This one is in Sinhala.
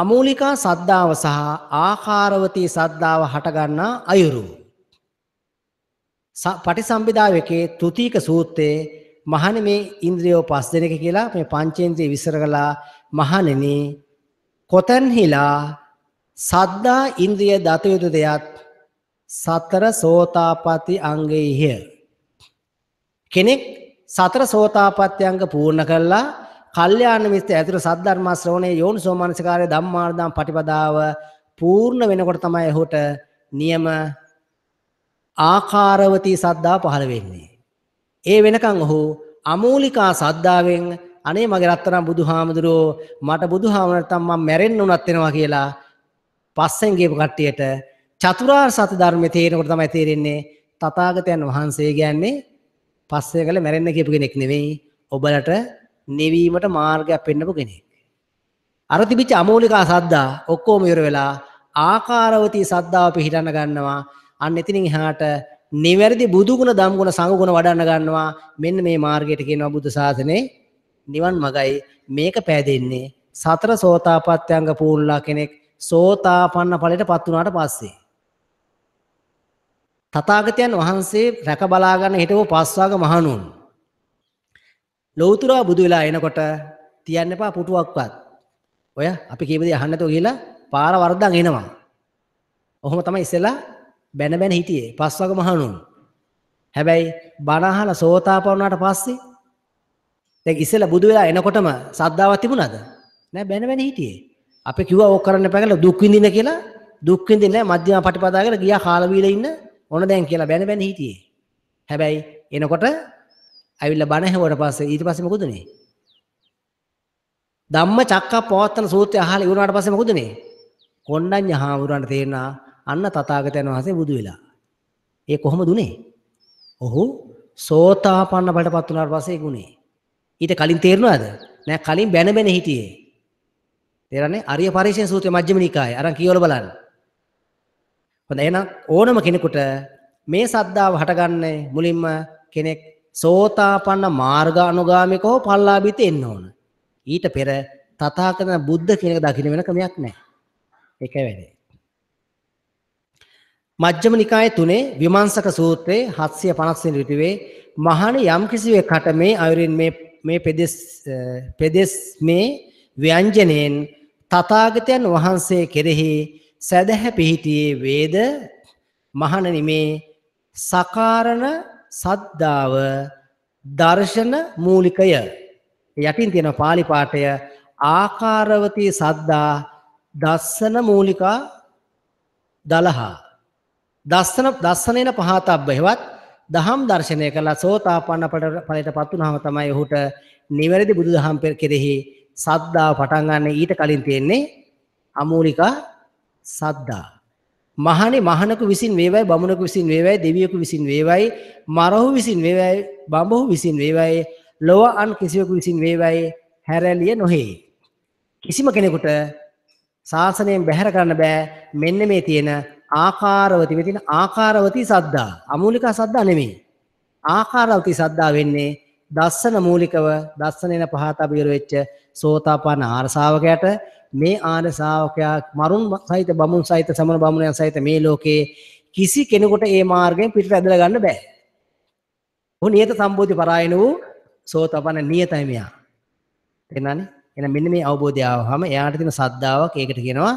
අමූලිකා සද්ධාව සහ ආකාරවතී සද්ධාව හටගන්නා අයුරු. පටිසම්භිදාවකේ තුතික සූත්‍රයේ මහණ මේ ඉන්ද්‍රියෝ පස් දෙනක කියලා මේ පංචේන්ද්‍රිය විස්තර කළා මහණෙනි කොතන්හිලා සද්දා ඉන්ද්‍රිය දත යුතු දෙයත් සතර සෝතාපති අංගයේය. කෙනෙක් සතර සෝතාපත්ති අංග පූර්ණ කළා කල්යාණ මිත්‍ර ඇතුළු සද්ධර්ම ශ්‍රවණයේ යෝනිසෝ මනසිකාරය ධම්මාර්ධම් පටිපදාව පූර්ණ වෙනකොට තමයි ඔහුට නියම ආකාරවතී සද්දා පහළ වෙන්නේ. ඒ වෙනකන් ඔහු අමූලිකා සද්දාවෙන් අනේ මගේ රත්තරන් බුදුහාමුදුරෝ මට බුදුහාමුදුරටම මම මැරෙන්න උනත් වෙනවා කියලා පස්සෙන් ගියපු කට්ටියට චතුරාර්ය සත්‍ය ධර්මයේ තේරෙනකොට තමයි තේරෙන්නේ තථාගතයන් වහන්සේ කියන්නේ පස්සේ කළ මැරෙන්න කියපු කෙනෙක් නෙවෙයි ඔබලට නෙවීමට මාර්ගයක් පෙන්නපු කෙනෙක්. අර තිබිච්ච අමෝලිකා සද්දා ඔක්කොම ඉවර වෙලා ආකාරවතී සද්දාව පිහිටන්න ගන්නවා. අන්න එතනින් එහාට නිවැරදි බුදු ගුණ, ධම් ගුණ, සංඝ ගුණ වඩන්න ගන්නවා. මෙන්න මේ මාර්ගයට කියනවා බුද්ධ ශාසනේ නිවන් මගයි. මේක පෑදෙන්නේ සතර සෝතාපට්ඨ්‍යංග පූර්ණලා කෙනෙක් සෝතාපන්න ඵලයටපත් වුණාට පස්සේ. තථාගතයන් වහන්සේ රැක බලා ගන්න හිටවෝ පස්වාග මහණුන් ලෝතුරා බුදු වෙලා එනකොට තියන්න එපා පුටුවක්වත්. ඔය අපි කියපදී අහන්න නැතුව ගිහලා පාර වර්ධන් එනවා. ඔහොම තමයි ඉස්සෙල්ලා බැන බැන හිටියේ. පස්වග මහණුන්. හැබැයි බණ අහලා සෝතාපන්නාට පස්සේ දැන් ඉස්සෙල්ලා බුදු වෙලා එනකොටම සද්දාවක් තිබුණාද? නෑ බැන බැන හිටියේ. අපි කිව්වා ඕක කරන්න එපා කියලා දුක් විඳින්න කියලා දුක් විඳින්නේ නෑ මධ්‍යම පටිපදා කියලා ගියා කාලවීල ඉන්න ඕන දැන් කියලා බැන බැන හිටියේ. හැබැයි එනකොට ඇවිල්ලා බණ ඇහුවට පස්සේ ඊට පස්සේ මොකද උනේ? ධම්ම චක්කප්පවත්තන සූත්‍රය අහලා ඉවරනාට පස්සේ මොකද උනේ? කොණ්ඩඤ්ඤ හාමුදුරන්ට තේරෙනවා අන්න තථාගතයන් වහන්සේ බුදු වෙලා. ඒ කොහොමද උනේ? ඔහු සෝතාපන්න බලටපත් වුණාට පස්සේ ගුණේ. ඊට කලින් තේරුණාද? නෑ කලින් බැන බැන හිටියේ. තේරන්නේ? අරිය පරිශේණ සූත්‍රය මජ්ක්‍ධිම නිකායේ. අරන් කියවල බලන්න. හොඳ එහෙනම් ඕනම කෙනෙකුට මේ සද්ධාව හටගන්නේ මුලින්ම කෙනෙක් සෝතාපන්න මාර්ගානුගාමිකව පල්ලාබිත එන්න ඕන. ඊට පෙර තථාගතන බුද්ධ කෙනෙක් දකින්න වෙන ක්‍රමයක් නැහැ. ඒකයි වැදේ. මජ්ක්‍ධිම නිකායේ තුනේ විමංශක සූත්‍රයේ 750 වෙනි ඍටුවේ මහණ යම් කිසිවෙකට මේ අයුරින් මේ මේ පෙදෙස් පෙදෙස් මේ ව්‍යංජනෙන් තථාගතයන් වහන්සේ කෙරෙහි සදහැ පිහිටියේ වේද මහණනි මේ සකාරණ සද්ධාව දර්ශන මූලිකය. යටින් තියෙන පාලි පාඨය ආකාරවතී සද්දා දස්සන මූලිකා දලහා. දස්සන දස්සනේන පහතබ්බෙහිවත් දහම් දර්ශනය කළා සෝතාපන්න ඵලයට පත් වුණාම තමයි ඔහුට නිවැරදි බුදුදහම් කෙරෙහි සද්දා පටන් ගන්න ඊට කලින් තියෙන්නේ අමූලිකා සද්දා. මහණේ මහණකු විසින් වේවයි බමුණකු විසින් වේවයි දෙවියෙකු විසින් වේවයි මරහු විසින් වේවයි බඹහු විසින් වේවයි ලොව අන් කිසිවෙකු විසින් වේවයි හැරලිය නොහේ කිසිම කෙනෙකුට ශාසනයෙන් බැහැර කරන්න බෑ මෙන්න මේ තියෙන ආකාරවති මේ තියෙන ආකාරවති සද්දා අමූලික සද්දා නෙමෙයි ආකාරවති සද්දා වෙන්නේ දස්සන මූලිකව දස්සනෙන පහත බිර වෙච්ච සෝතාපන්න ආරසාවකයට මේ ආරසාවකයා මරුන් සහිත බමුණු සහිත සමන බමුණයන් සහිත මේ ලෝකේ කිසි කෙනෙකුට ඒ මාර්ගයෙන් පිටට ඇදලා ගන්න බෑ. ඔහු නියත සම්බෝධි පරායන වූ සෝතාපන්න නියතයි මෙයා. තේරුණානේ? එහෙනම් මෙන්න මේ අවබෝධය ආවහම එයාට තියෙන සද්ධාාවක් ඒකට කියනවා